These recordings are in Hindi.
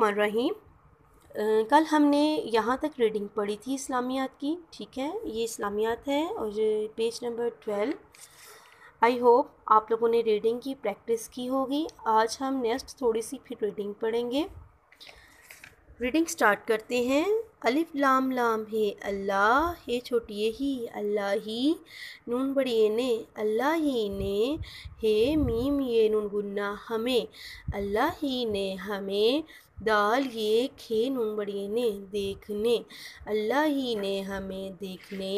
रहीम कल हमने यहाँ तक रीडिंग पढ़ी थी इस्लामियात की ठीक है ये इस्लामियात है और page number twelve I hope आप लोगों ने रीडिंग की प्रैक्टिस की होगी आज हम नेक्स्ट थोड़ी सी फिर रीडिंग पढ़ेंगे रीडिंग स्टार्ट करते हैं अलिफ लाम लाम है अल्लाह हे छोटिए ही अल्लाह ही नून बड़िए ने अल्लाह ही ने हे मीम ये नून गुन्ना हमें अल्लाह ही ने हमें दाल ये खे नून बड़िए ने देखने अल्लाह ही ने हमें देखने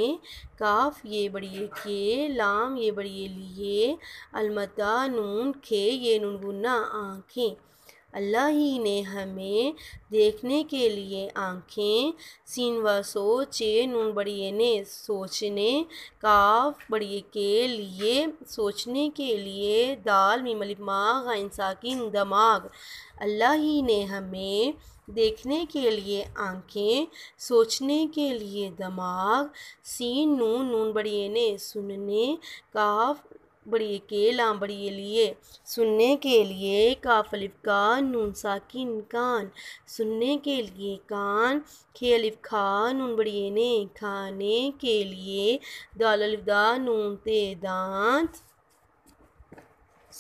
काफ ये बड़िए के लाम ये बड़िए लिए अलमता नून खे ये नून गुन्ना आँखें अल्लाह ही ने हमें देखने के लिए आँखें सिन व सोचे नून बड़िए ने सोचने काफ बड़िए के लिए सोचने के लिए दाल मलिमाग गैन की दमाग अल्लाह ही ने हमें देखने के लिए आंखें सोचने के लिए दमाग सीन नून नून बड़िए ने सुनने काफ बड़ी के लांबड़िए लिए सुनने के लिए काफलिफ कान नून साकिन कान सुनने के लिए कान खेलिफ खान नून बड़िए ने खाने के लिए दाललिफदा नून ते दांत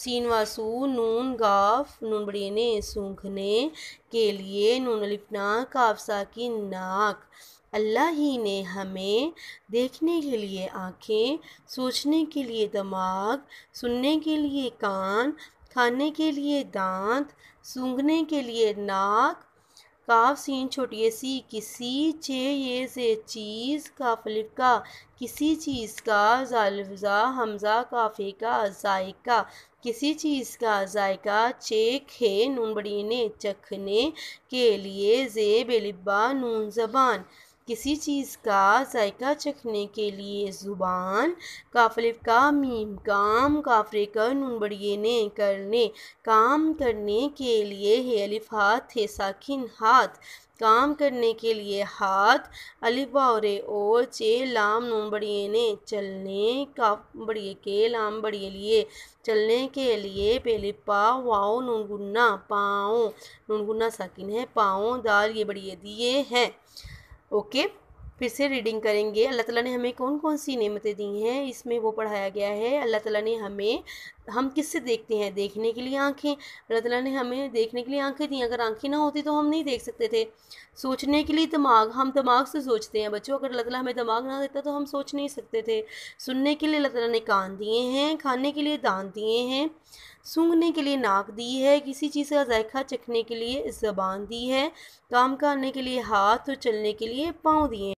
सीन वासू नून गाफ नून बड़िए ने सूखने के लिए नून अलिफना काफ साकिन नाक अल्लाह ही ने हमें देखने के लिए आँखें सोचने के लिए दिमाग सुनने के लिए कान खाने के लिए दांत सूंघने के लिए नाक काफ सीन छोटी सी किसी चे ये से चीज़ का फ्लिप किसी चीज़ का जालफा हमजा काफ़े का जायका किसी चीज़ का जायका चे है नून बड़ी ने चखने के लिए जे बेलिबा नून जबान किसी चीज़ का जायका चखने के लिए ज़ुबान काफलिफ का मीम काम काफरे का नून बड़िए ने करने काम करने के लिए है अलिफ हाथ है साखिन हाथ काम करने के लिए हाथ अलिबा और चे लाम नून बड़िए ने चलने का बड़िए के लाम बड़िए लिए चलने के लिए पहले पाओ वाओ नूनगुन्ना पाओ नूनगुन्ना साखिन है पाओ दाल ये बड़िए दिए हैं okay फिर से रीडिंग करेंगे अल्लाह ताला ने हमें कौन कौन सी नेमतें दी हैं इसमें वो पढ़ाया गया है अल्लाह ताला ने हमें हम किससे देखते हैं देखने के लिए आंखें अल्लाह ताला ने हमें देखने के लिए आंखें दी अगर आंखें ना होती तो हम नहीं देख सकते थे सोचने के लिए दिमाग हम दिमाग से सोचते हैं बच्चों अगर अल्लाह ताला हमें दिमाग ना देता तो हम सोच नहीं सकते थे सुनने के लिए अल्लाह ताला ने कान दिए हैं खाने के लिए दान दिए हैं सूंघने के लिए नाक दी है किसी चीज़ का जायका चखने के लिए ज़बान दी है काम करने के लिए हाथ और चलने के लिए पाँव दिए